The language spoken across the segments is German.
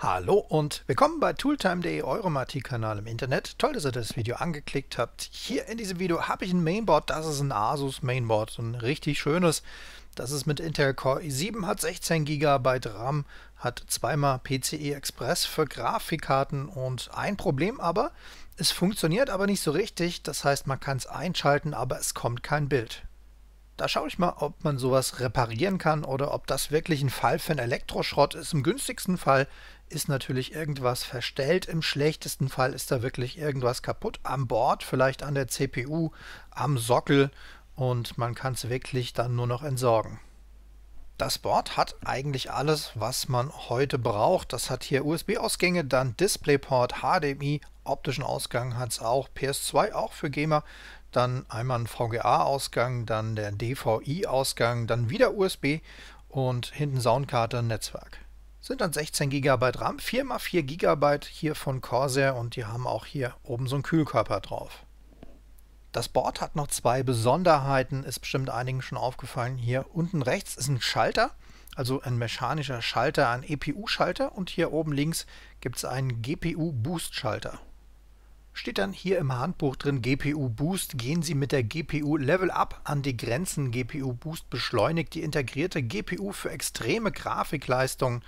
Hallo und willkommen bei Tooltime.de, eurem IT-Kanal im Internet. Toll, dass ihr das Video angeklickt habt. Hier in diesem Video habe ich ein Mainboard, das ist ein Asus Mainboard, ein richtig schönes. Das ist mit Intel Core i7, hat 16 GB RAM, hat zweimal PCI Express für Grafikkarten und ein Problem aber, es funktioniert aber nicht so richtig, das heißt man kann es einschalten, aber es kommt kein Bild. Da schaue ich mal, ob man sowas reparieren kann oder ob das wirklich ein Fall für einen Elektroschrott ist. Im günstigsten Fall ist natürlich irgendwas verstellt. Im schlechtesten Fall ist da wirklich irgendwas kaputt am Board, vielleicht an der CPU, am Sockel und man kann es wirklich dann nur noch entsorgen. Das Board hat eigentlich alles, was man heute braucht. Das hat hier USB-Ausgänge, dann DisplayPort, HDMI, optischen Ausgang hat es auch, PS2 auch für Gamer, dann einmal ein VGA-Ausgang, dann der DVI-Ausgang, dann wieder USB und hinten Soundkarte, Netzwerk. Sind dann 16 GB RAM, 4x4 GB hier von Corsair und die haben auch hier oben so einen Kühlkörper drauf. Das Board hat noch zwei Besonderheiten, ist bestimmt einigen schon aufgefallen. Hier unten rechts ist ein Schalter, also ein mechanischer Schalter, ein EPU-Schalter und hier oben links gibt es einen GPU-Boost-Schalter. Steht dann hier im Handbuch drin GPU Boost, gehen Sie mit der GPU Level Up an die Grenzen. GPU Boost beschleunigt die integrierte GPU für extreme Grafikleistungen.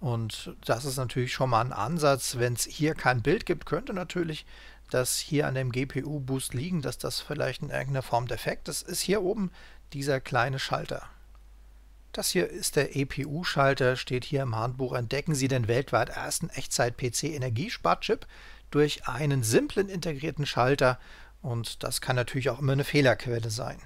Und das ist natürlich schon mal ein Ansatz. Wenn es hier kein Bild gibt, könnte natürlich das hier an dem GPU-Boost liegen, dass das vielleicht in irgendeiner Form defekt ist. Das Ist hier oben dieser kleine Schalter. Das hier ist der EPU-Schalter, steht hier im Handbuch. Entdecken Sie den weltweit ersten Echtzeit-PC-Energiesparchip durch einen simplen integrierten Schalter. Und das kann natürlich auch immer eine Fehlerquelle sein.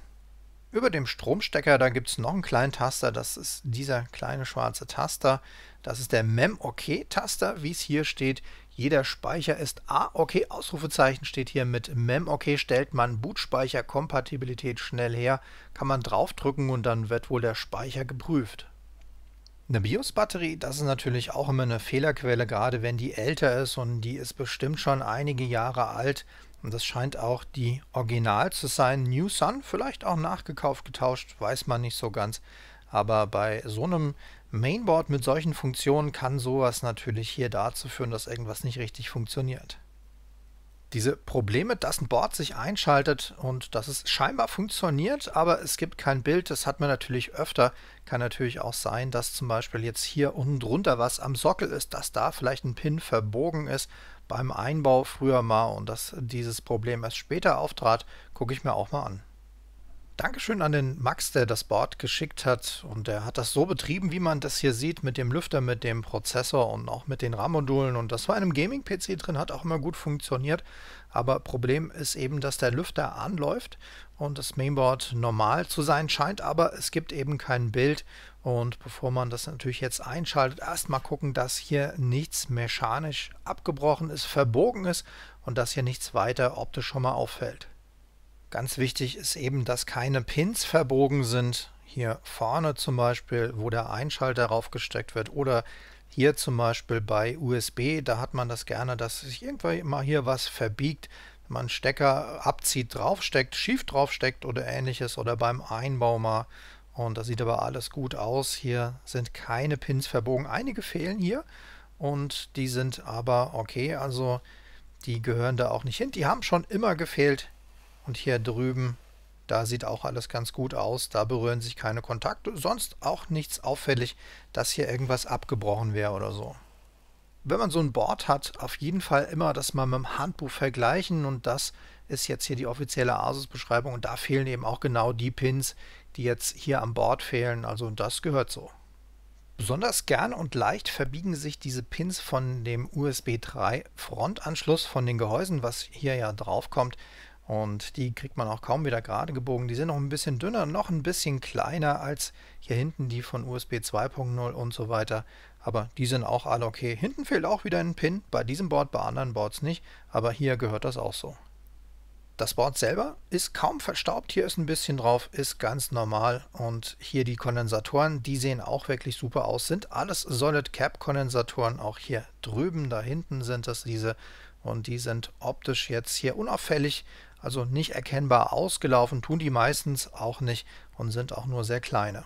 Über dem Stromstecker, da gibt es noch einen kleinen Taster, das ist dieser kleine schwarze Taster. Das ist der Mem-OK-Taster, -OK wie es hier steht. Jeder Speicher ist A-OK, -OK, Ausrufezeichen steht hier mit Mem-OK, -OK stellt man Bootspeicherkompatibilität schnell her, kann man draufdrücken und dann wird wohl der Speicher geprüft. Eine BIOS-Batterie, das ist natürlich auch immer eine Fehlerquelle, gerade wenn die älter ist und die ist bestimmt schon einige Jahre alt. Und das scheint auch die Original zu sein. New Sun, vielleicht auch nachgekauft, getauscht, weiß man nicht so ganz. Aber bei so einem Mainboard mit solchen Funktionen kann sowas natürlich hier dazu führen, dass irgendwas nicht richtig funktioniert. Diese Probleme, dass ein Board sich einschaltet und dass es scheinbar funktioniert, aber es gibt kein Bild, das hat man natürlich öfter. Kann natürlich auch sein, dass zum Beispiel jetzt hier unten drunter was am Sockel ist, dass da vielleicht ein Pin verbogen ist beim Einbau früher mal und dass dieses Problem erst später auftrat, gucke ich mir auch mal an. Dankeschön an den Max, der das Board geschickt hat und der hat das so betrieben, wie man das hier sieht, mit dem Lüfter, mit dem Prozessor und auch mit den RAM-Modulen und das war in einem Gaming-PC drin, hat auch immer gut funktioniert, aber Problem ist eben, dass der Lüfter anläuft und das Mainboard normal zu sein scheint, aber es gibt eben kein Bild und bevor man das natürlich jetzt einschaltet, erstmal gucken, dass hier nichts mechanisch abgebrochen ist, verbogen ist und dass hier nichts weiter optisch schon mal auffällt. Ganz wichtig ist eben, dass keine Pins verbogen sind. Hier vorne zum Beispiel, wo der Einschalter raufgesteckt wird oder hier zum Beispiel bei USB, da hat man das gerne, dass sich irgendwann mal hier was verbiegt, wenn man Stecker abzieht, draufsteckt, schief draufsteckt oder ähnliches oder beim Einbau mal und das sieht aber alles gut aus. Hier sind keine Pins verbogen. Einige fehlen hier und die sind aber okay. Also die gehören da auch nicht hin. Die haben schon immer gefehlt. Und hier drüben, da sieht auch alles ganz gut aus. Da berühren sich keine Kontakte. Sonst auch nichts auffällig, dass hier irgendwas abgebrochen wäre oder so. Wenn man so ein Board hat, auf jeden Fall immer das mal mit dem Handbuch vergleichen und das ist jetzt hier die offizielle Asus-Beschreibung und da fehlen eben auch genau die Pins, die jetzt hier an Bord fehlen. Also das gehört so. Besonders gern und leicht verbiegen sich diese Pins von dem USB 3 Frontanschluss von den Gehäusen, was hier ja drauf kommt. Und die kriegt man auch kaum wieder gerade gebogen. Die sind noch ein bisschen dünner, noch ein bisschen kleiner als hier hinten die von USB 2.0 und so weiter. Aber die sind auch alle okay. Hinten fehlt auch wieder ein Pin, bei diesem Board, bei anderen Boards nicht. Aber hier gehört das auch so. Das Board selber ist kaum verstaubt, hier ist ein bisschen drauf, ist ganz normal und hier die Kondensatoren, die sehen auch wirklich super aus, sind alles Solid Cap Kondensatoren, auch hier drüben, da hinten sind das diese und die sind optisch jetzt hier unauffällig, also nicht erkennbar ausgelaufen, tun die meistens auch nicht und sind auch nur sehr kleine.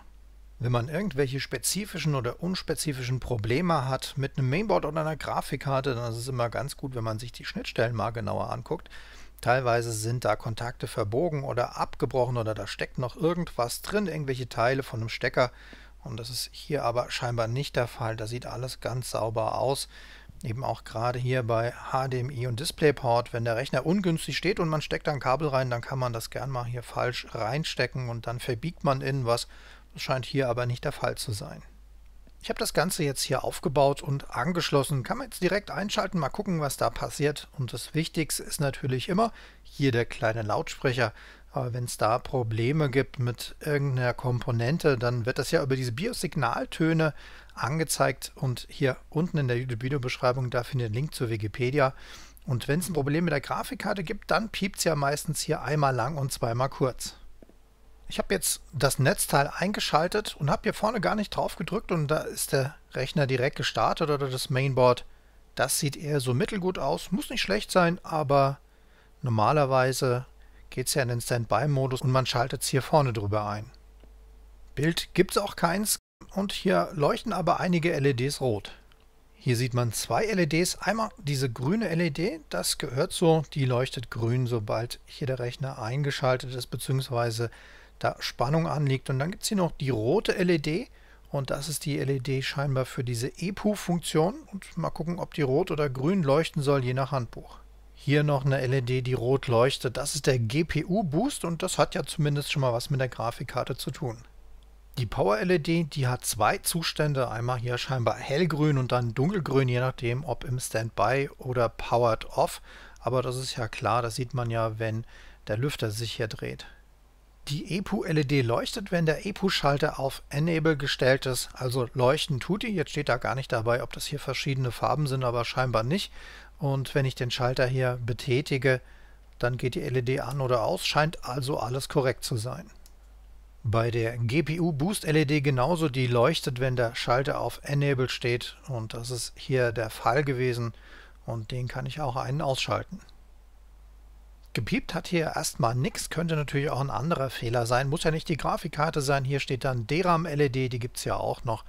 Wenn man irgendwelche spezifischen oder unspezifischen Probleme hat mit einem Mainboard oder einer Grafikkarte, dann ist es immer ganz gut, wenn man sich die Schnittstellen mal genauer anguckt. Teilweise sind da Kontakte verbogen oder abgebrochen oder da steckt noch irgendwas drin, irgendwelche Teile von einem Stecker. Und das ist hier aber scheinbar nicht der Fall. Da sieht alles ganz sauber aus. Eben auch gerade hier bei HDMI und DisplayPort, wenn der Rechner ungünstig steht und man steckt da ein Kabel rein, dann kann man das gern mal hier falsch reinstecken und dann verbiegt man innen was. Das scheint hier aber nicht der Fall zu sein. Ich habe das Ganze jetzt hier aufgebaut und angeschlossen. Kann man jetzt direkt einschalten, mal gucken, was da passiert. Und das Wichtigste ist natürlich immer hier der kleine Lautsprecher. Aber wenn es da Probleme gibt mit irgendeiner Komponente, dann wird das ja über diese Biosignaltöne angezeigt. Und hier unten in der YouTube-Videobeschreibung, da findet ihr einen Link zur Wikipedia. Und wenn es ein Problem mit der Grafikkarte gibt, dann piept es ja meistens hier einmal lang und zweimal kurz. Ich habe jetzt das Netzteil eingeschaltet und habe hier vorne gar nicht drauf gedrückt und da ist der Rechner direkt gestartet oder das Mainboard. Das sieht eher so mittelgut aus, muss nicht schlecht sein, aber normalerweise geht es ja in den Standby-Modus und man schaltet es hier vorne drüber ein. Bild gibt es auch keins und hier leuchten aber einige LEDs rot. Hier sieht man zwei LEDs. Einmal diese grüne LED, das gehört so, die leuchtet grün, sobald hier der Rechner eingeschaltet ist, beziehungsweise da Spannung anliegt. Und dann gibt es hier noch die rote LED und das ist die LED scheinbar für diese EPU-Funktion. Und mal gucken, ob die rot oder grün leuchten soll, je nach Handbuch. Hier noch eine LED, die rot leuchtet. Das ist der GPU-Boost und das hat ja zumindest schon mal was mit der Grafikkarte zu tun. Die Power-LED, die hat zwei Zustände, einmal hier scheinbar hellgrün und dann dunkelgrün, je nachdem ob im Standby oder Powered Off. Aber das ist ja klar, das sieht man ja, wenn der Lüfter sich hier dreht. Die EPU-LED leuchtet, wenn der EPU-Schalter auf Enable gestellt ist. Also leuchten tut die. Jetzt steht da gar nicht dabei, ob das hier verschiedene Farben sind, aber scheinbar nicht. Und wenn ich den Schalter hier betätige, dann geht die LED an oder aus. Scheint also alles korrekt zu sein. Bei der GPU Boost LED genauso, die leuchtet, wenn der Schalter auf Enable steht. Und das ist hier der Fall gewesen. Und den kann ich auch einen ausschalten. Gepiept hat hier erstmal nichts, könnte natürlich auch ein anderer Fehler sein. Muss ja nicht die Grafikkarte sein. Hier steht dann DRAM-LED, die gibt es ja auch noch.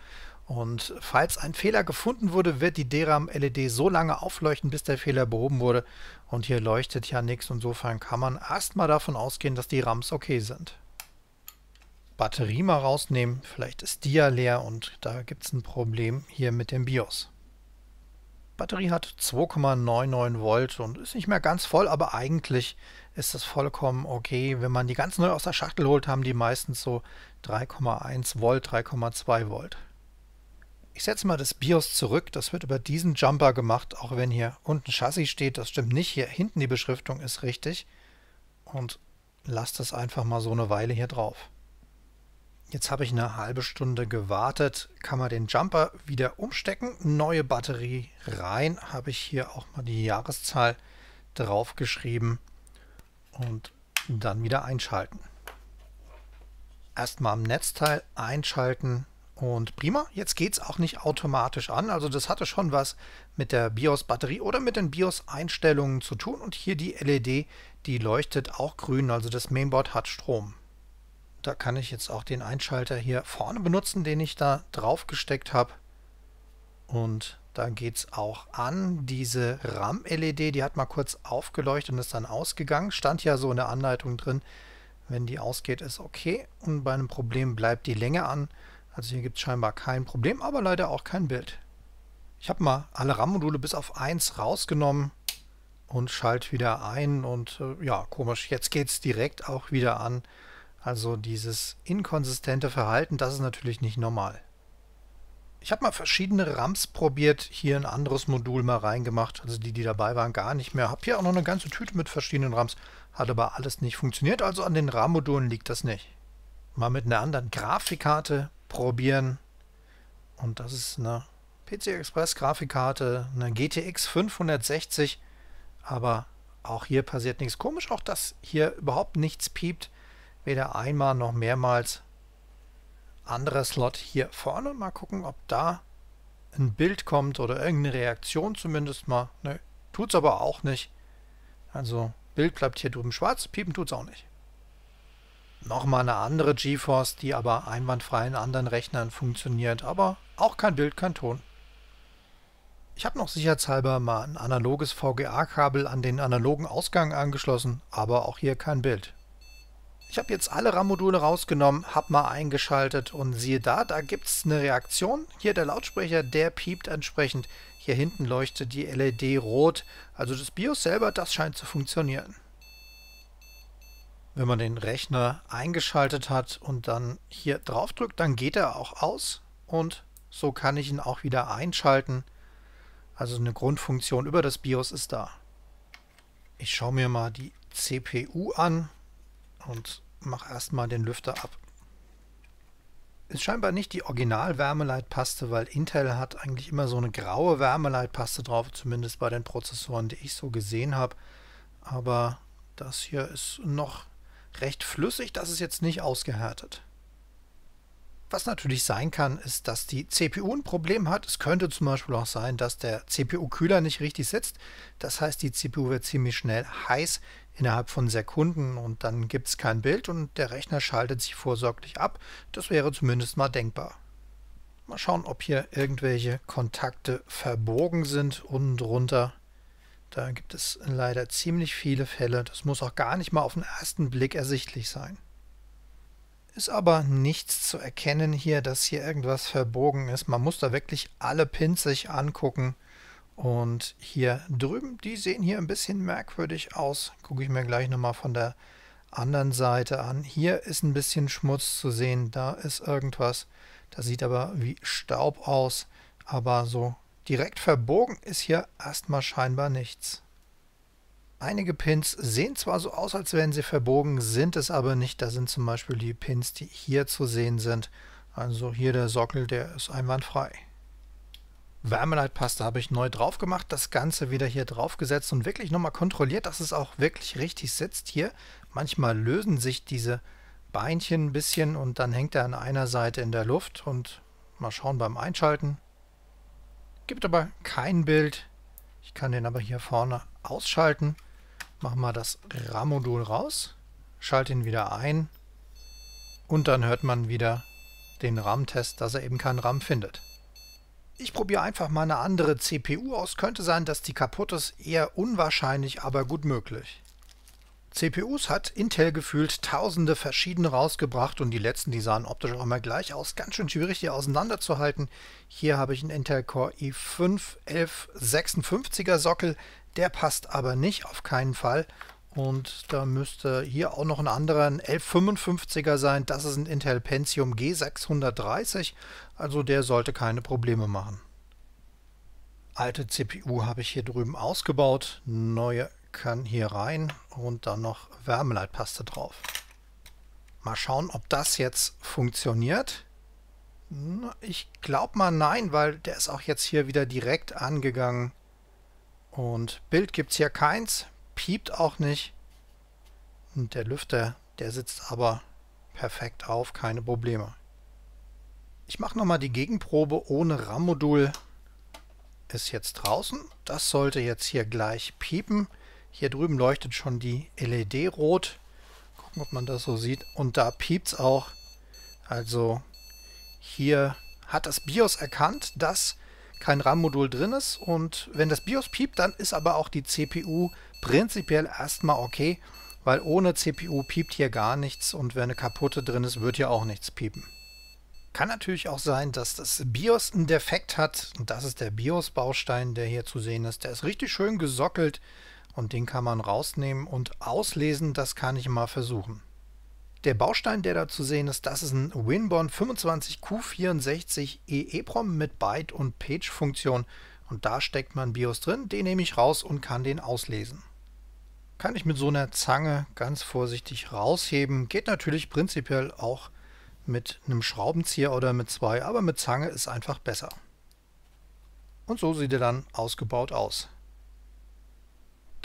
Und falls ein Fehler gefunden wurde, wird die DRAM-LED so lange aufleuchten, bis der Fehler behoben wurde. Und hier leuchtet ja nichts. Insofern kann man erstmal davon ausgehen, dass die RAMs okay sind. Batterie mal rausnehmen. Vielleicht ist die ja leer und da gibt es ein Problem hier mit dem BIOS. Batterie hat 2,99 Volt und ist nicht mehr ganz voll, aber eigentlich ist das vollkommen okay. Wenn man die ganz neu aus der Schachtel holt, haben die meistens so 3,1 Volt, 3,2 Volt. Ich setze mal das BIOS zurück, das wird über diesen Jumper gemacht, auch wenn hier unten Chassis steht, das stimmt nicht, hier hinten die Beschriftung ist richtig und lasse das einfach mal so eine Weile hier drauf. Jetzt habe ich eine halbe Stunde gewartet, kann man den Jumper wieder umstecken, neue Batterie rein, habe ich hier auch mal die Jahreszahl draufgeschrieben und dann wieder einschalten. Erstmal am Netzteil einschalten und prima, jetzt geht es auch nicht automatisch an, also das hatte schon was mit der BIOS-Batterie oder mit den BIOS-Einstellungen zu tun und hier die LED, die leuchtet auch grün, also das Mainboard hat Strom. Da kann ich jetzt auch den Einschalter hier vorne benutzen, den ich da drauf gesteckt habe. Und da geht es auch an. Diese RAM-LED, die hat mal kurz aufgeleuchtet und ist dann ausgegangen. Stand ja so in der Anleitung drin. Wenn die ausgeht, ist okay. Und bei einem Problem bleibt die Länge an. Also hier gibt es scheinbar kein Problem, aber leider auch kein Bild. Ich habe mal alle RAM-Module bis auf 1 rausgenommen und schalte wieder ein. Und äh, ja, komisch, jetzt geht es direkt auch wieder an. Also dieses inkonsistente Verhalten, das ist natürlich nicht normal. Ich habe mal verschiedene RAMs probiert, hier ein anderes Modul mal reingemacht, also die, die dabei waren, gar nicht mehr. Habe hier auch noch eine ganze Tüte mit verschiedenen RAMs. hat aber alles nicht funktioniert, also an den RAM-Modulen liegt das nicht. Mal mit einer anderen Grafikkarte probieren und das ist eine PC Express Grafikkarte, eine GTX 560, aber auch hier passiert nichts komisch, auch dass hier überhaupt nichts piept weder einmal noch mehrmals andere Slot hier vorne. Mal gucken, ob da ein Bild kommt oder irgendeine Reaktion zumindest mal. Ne, es aber auch nicht. Also Bild bleibt hier drüben schwarz, piepen tut es auch nicht. Nochmal eine andere GeForce, die aber einwandfrei in anderen Rechnern funktioniert, aber auch kein Bild, kein Ton. Ich habe noch sicherheitshalber mal ein analoges VGA-Kabel an den analogen Ausgang angeschlossen, aber auch hier kein Bild. Ich habe jetzt alle RAM-Module rausgenommen, habe mal eingeschaltet und siehe da, da gibt es eine Reaktion. Hier der Lautsprecher, der piept entsprechend. Hier hinten leuchtet die LED rot. Also das BIOS selber, das scheint zu funktionieren. Wenn man den Rechner eingeschaltet hat und dann hier drauf drückt, dann geht er auch aus und so kann ich ihn auch wieder einschalten. Also eine Grundfunktion über das BIOS ist da. Ich schaue mir mal die CPU an und mache erstmal den Lüfter ab. Ist scheinbar nicht die Original-Wärmeleitpaste, weil Intel hat eigentlich immer so eine graue Wärmeleitpaste drauf, zumindest bei den Prozessoren, die ich so gesehen habe. Aber das hier ist noch recht flüssig, das ist jetzt nicht ausgehärtet. Was natürlich sein kann, ist, dass die CPU ein Problem hat. Es könnte zum Beispiel auch sein, dass der CPU-Kühler nicht richtig sitzt. Das heißt, die CPU wird ziemlich schnell heiß innerhalb von Sekunden und dann gibt es kein Bild und der Rechner schaltet sich vorsorglich ab. Das wäre zumindest mal denkbar. Mal schauen, ob hier irgendwelche Kontakte verbogen sind unten drunter. Da gibt es leider ziemlich viele Fälle. Das muss auch gar nicht mal auf den ersten Blick ersichtlich sein. Ist aber nichts zu erkennen hier, dass hier irgendwas verbogen ist. Man muss da wirklich alle Pins sich angucken. Und hier drüben, die sehen hier ein bisschen merkwürdig aus. Gucke ich mir gleich nochmal von der anderen Seite an. Hier ist ein bisschen Schmutz zu sehen. Da ist irgendwas. Das sieht aber wie Staub aus. Aber so direkt verbogen ist hier erstmal scheinbar nichts. Einige Pins sehen zwar so aus, als wären sie verbogen, sind es aber nicht. Da sind zum Beispiel die Pins, die hier zu sehen sind. Also hier der Sockel, der ist einwandfrei. Wärmeleitpaste habe ich neu drauf gemacht, das Ganze wieder hier drauf gesetzt und wirklich nochmal kontrolliert, dass es auch wirklich richtig sitzt hier. Manchmal lösen sich diese Beinchen ein bisschen und dann hängt er an einer Seite in der Luft und mal schauen beim Einschalten. Gibt aber kein Bild. Ich kann den aber hier vorne ausschalten. Machen wir das RAM-Modul raus, schalte ihn wieder ein und dann hört man wieder den RAM-Test, dass er eben keinen RAM findet. Ich probiere einfach mal eine andere CPU aus. Könnte sein, dass die kaputt ist. Eher unwahrscheinlich, aber gut möglich. CPUs hat Intel gefühlt tausende verschiedene rausgebracht und die letzten, die sahen optisch auch immer gleich aus. Ganz schön schwierig, die auseinanderzuhalten. Hier habe ich einen Intel Core i5 1156er Sockel. Der passt aber nicht, auf keinen Fall. Und da müsste hier auch noch ein anderer, ein 1155er sein. Das ist ein Intel Pentium G630. Also der sollte keine Probleme machen. Alte CPU habe ich hier drüben ausgebaut. Neue kann hier rein und dann noch Wärmeleitpaste drauf. Mal schauen, ob das jetzt funktioniert. Ich glaube mal nein, weil der ist auch jetzt hier wieder direkt angegangen. Und Bild gibt es hier keins, piept auch nicht. Und der Lüfter, der sitzt aber perfekt auf, keine Probleme. Ich mache nochmal die Gegenprobe ohne RAM-Modul. Ist jetzt draußen. Das sollte jetzt hier gleich piepen. Hier drüben leuchtet schon die LED rot. Gucken, ob man das so sieht. Und da piept es auch. Also hier hat das BIOS erkannt, dass kein RAM-Modul drin ist. Und wenn das BIOS piept, dann ist aber auch die CPU prinzipiell erstmal okay, weil ohne CPU piept hier gar nichts und wenn eine kaputte drin ist, wird hier auch nichts piepen. Kann natürlich auch sein, dass das BIOS einen Defekt hat. Und das ist der BIOS-Baustein, der hier zu sehen ist. Der ist richtig schön gesockelt und den kann man rausnehmen und auslesen. Das kann ich mal versuchen. Der Baustein, der da zu sehen ist, das ist ein Winbond 25Q64 EEPROM mit Byte- und Page-Funktion. Und da steckt man BIOS drin, den nehme ich raus und kann den auslesen. Kann ich mit so einer Zange ganz vorsichtig rausheben. Geht natürlich prinzipiell auch mit einem Schraubenzieher oder mit zwei, aber mit Zange ist einfach besser. Und so sieht er dann ausgebaut aus.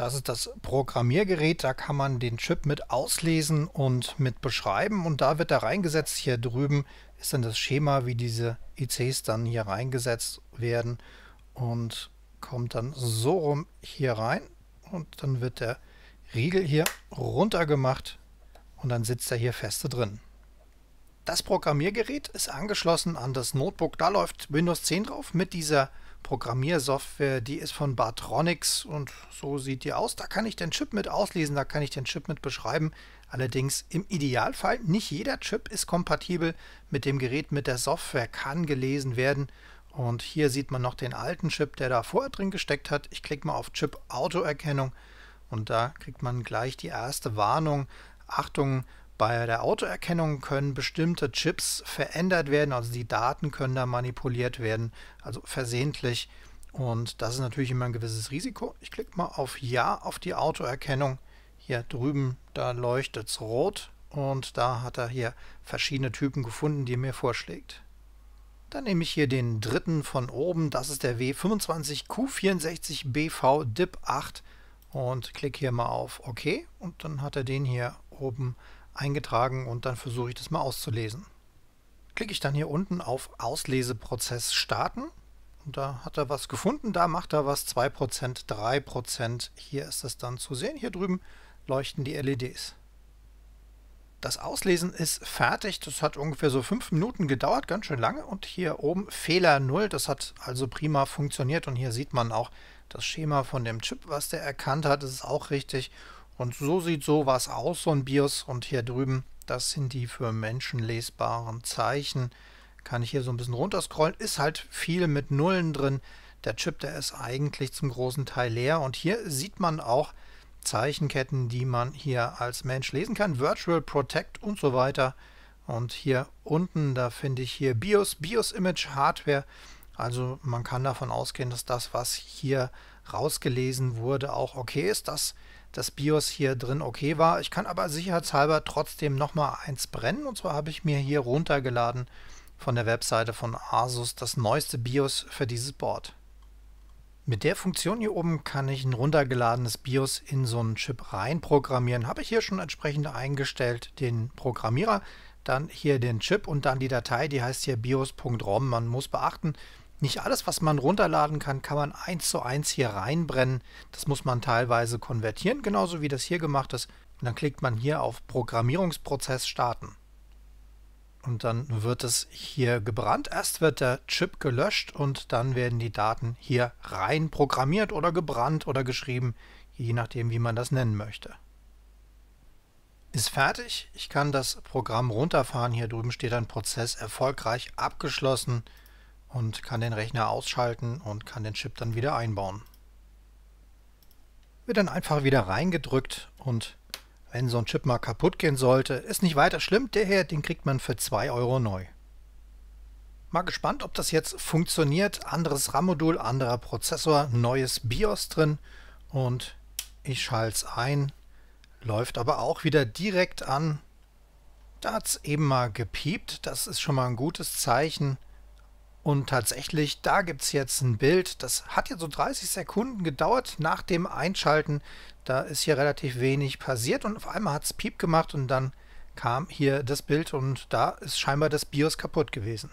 Das ist das Programmiergerät, da kann man den Chip mit auslesen und mit beschreiben und da wird er reingesetzt. Hier drüben ist dann das Schema, wie diese ICs dann hier reingesetzt werden und kommt dann so rum hier rein und dann wird der Riegel hier runtergemacht und dann sitzt er hier feste drin. Das Programmiergerät ist angeschlossen an das Notebook, da läuft Windows 10 drauf mit dieser Programmiersoftware, die ist von Bartronics und so sieht die aus. Da kann ich den Chip mit auslesen, da kann ich den Chip mit beschreiben. Allerdings im Idealfall nicht jeder Chip ist kompatibel mit dem Gerät, mit der Software kann gelesen werden. Und hier sieht man noch den alten Chip, der da vorher drin gesteckt hat. Ich klicke mal auf Chip Autoerkennung und da kriegt man gleich die erste Warnung. Achtung, bei der Autoerkennung können bestimmte Chips verändert werden, also die Daten können da manipuliert werden, also versehentlich. Und das ist natürlich immer ein gewisses Risiko. Ich klicke mal auf Ja auf die Autoerkennung. Hier drüben, da leuchtet es rot und da hat er hier verschiedene Typen gefunden, die er mir vorschlägt. Dann nehme ich hier den dritten von oben, das ist der W25Q64BV DIP 8 und klicke hier mal auf OK und dann hat er den hier oben eingetragen und dann versuche ich das mal auszulesen. Klicke ich dann hier unten auf Ausleseprozess starten und da hat er was gefunden, da macht er was 2%, 3%, hier ist das dann zu sehen, hier drüben leuchten die LEDs. Das Auslesen ist fertig, das hat ungefähr so 5 Minuten gedauert, ganz schön lange und hier oben Fehler 0, das hat also prima funktioniert und hier sieht man auch das Schema von dem Chip, was der erkannt hat, das ist auch richtig und so sieht sowas aus, so ein BIOS. Und hier drüben, das sind die für Menschen lesbaren Zeichen. Kann ich hier so ein bisschen runterscrollen. Ist halt viel mit Nullen drin. Der Chip, der ist eigentlich zum großen Teil leer. Und hier sieht man auch Zeichenketten, die man hier als Mensch lesen kann. Virtual Protect und so weiter. Und hier unten, da finde ich hier BIOS, BIOS Image Hardware. Also man kann davon ausgehen, dass das, was hier rausgelesen wurde, auch okay ist. Das das BIOS hier drin okay war. Ich kann aber sicherheitshalber trotzdem nochmal eins brennen. Und zwar habe ich mir hier runtergeladen von der Webseite von Asus das neueste BIOS für dieses Board. Mit der Funktion hier oben kann ich ein runtergeladenes BIOS in so einen Chip reinprogrammieren. Habe ich hier schon entsprechend eingestellt, den Programmierer, dann hier den Chip und dann die Datei, die heißt hier bios.rom. Man muss beachten, nicht alles, was man runterladen kann, kann man eins zu eins hier reinbrennen. Das muss man teilweise konvertieren, genauso wie das hier gemacht ist. Und dann klickt man hier auf Programmierungsprozess starten. Und dann wird es hier gebrannt. Erst wird der Chip gelöscht und dann werden die Daten hier rein programmiert oder gebrannt oder geschrieben, je nachdem, wie man das nennen möchte. Ist fertig. Ich kann das Programm runterfahren. Hier drüben steht ein Prozess erfolgreich abgeschlossen und kann den Rechner ausschalten und kann den Chip dann wieder einbauen. Wird dann einfach wieder reingedrückt und wenn so ein Chip mal kaputt gehen sollte, ist nicht weiter schlimm, der hier, den kriegt man für 2 Euro neu. Mal gespannt, ob das jetzt funktioniert. Anderes RAM-Modul, anderer Prozessor, neues BIOS drin und ich schalte es ein. Läuft aber auch wieder direkt an. Da hat es eben mal gepiept, das ist schon mal ein gutes Zeichen. Und tatsächlich, da gibt es jetzt ein Bild. Das hat jetzt so 30 Sekunden gedauert nach dem Einschalten. Da ist hier relativ wenig passiert und auf einmal hat es Piep gemacht und dann kam hier das Bild und da ist scheinbar das BIOS kaputt gewesen.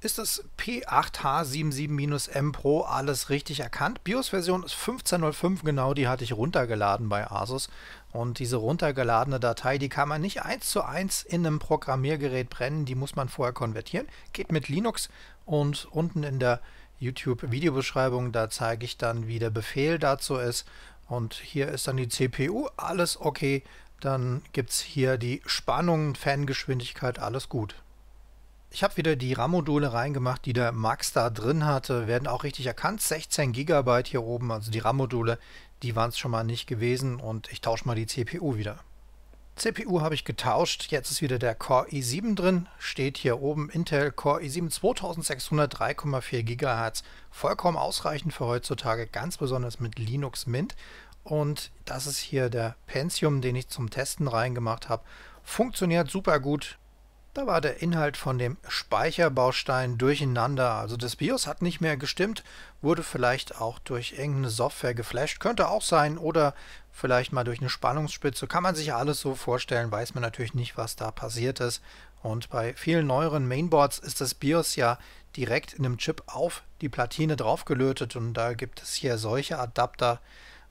Ist das P8H77-M Pro alles richtig erkannt? BIOS-Version ist 15.05, genau die hatte ich runtergeladen bei Asus und diese runtergeladene Datei, die kann man nicht eins zu eins in einem Programmiergerät brennen, die muss man vorher konvertieren. Geht mit Linux und unten in der YouTube-Videobeschreibung, da zeige ich dann, wie der Befehl dazu ist. Und hier ist dann die CPU, alles okay. Dann gibt es hier die Spannung, Fangeschwindigkeit, alles gut. Ich habe wieder die RAM-Module reingemacht, die der Max da drin hatte, werden auch richtig erkannt. 16 GB hier oben, also die RAM-Module, die waren es schon mal nicht gewesen und ich tausche mal die CPU wieder. CPU habe ich getauscht, jetzt ist wieder der Core i7 drin, steht hier oben Intel Core i7 2600 3,4 GHz, vollkommen ausreichend für heutzutage, ganz besonders mit Linux Mint und das ist hier der Pentium, den ich zum Testen reingemacht habe. Funktioniert super gut, da war der Inhalt von dem Speicherbaustein durcheinander. Also das BIOS hat nicht mehr gestimmt, wurde vielleicht auch durch irgendeine Software geflasht. Könnte auch sein oder vielleicht mal durch eine Spannungsspitze. Kann man sich ja alles so vorstellen, weiß man natürlich nicht, was da passiert ist. Und bei vielen neueren Mainboards ist das BIOS ja direkt in einem Chip auf die Platine draufgelötet und da gibt es hier solche Adapter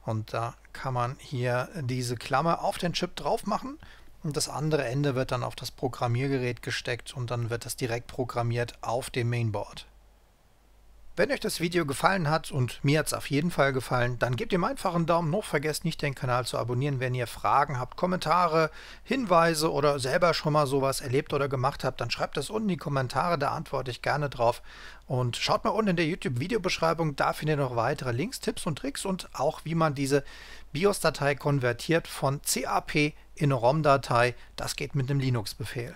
und da kann man hier diese Klammer auf den Chip drauf machen und das andere Ende wird dann auf das Programmiergerät gesteckt und dann wird das direkt programmiert auf dem Mainboard. Wenn euch das Video gefallen hat und mir hat es auf jeden Fall gefallen, dann gebt ihm einfach einen Daumen hoch, vergesst nicht den Kanal zu abonnieren, wenn ihr Fragen habt, Kommentare, Hinweise oder selber schon mal sowas erlebt oder gemacht habt, dann schreibt das unten in die Kommentare, da antworte ich gerne drauf. Und schaut mal unten in der YouTube-Videobeschreibung, da findet ihr noch weitere Links, Tipps und Tricks und auch wie man diese BIOS-Datei konvertiert von CAP in eine ROM-Datei. Das geht mit einem Linux-Befehl.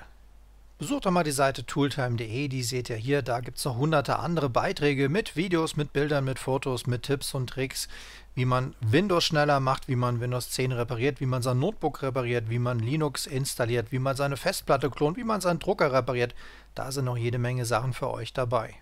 Besucht doch mal die Seite tooltime.de, die seht ihr hier. Da gibt es noch hunderte andere Beiträge mit Videos, mit Bildern, mit Fotos, mit Tipps und Tricks, wie man Windows schneller macht, wie man Windows 10 repariert, wie man sein Notebook repariert, wie man Linux installiert, wie man seine Festplatte klont, wie man seinen Drucker repariert. Da sind noch jede Menge Sachen für euch dabei.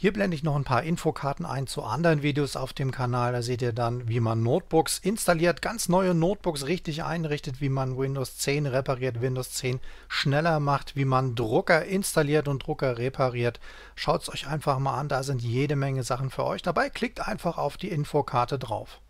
Hier blende ich noch ein paar Infokarten ein zu anderen Videos auf dem Kanal. Da seht ihr dann, wie man Notebooks installiert, ganz neue Notebooks richtig einrichtet, wie man Windows 10 repariert, Windows 10 schneller macht, wie man Drucker installiert und Drucker repariert. Schaut es euch einfach mal an, da sind jede Menge Sachen für euch dabei. Klickt einfach auf die Infokarte drauf.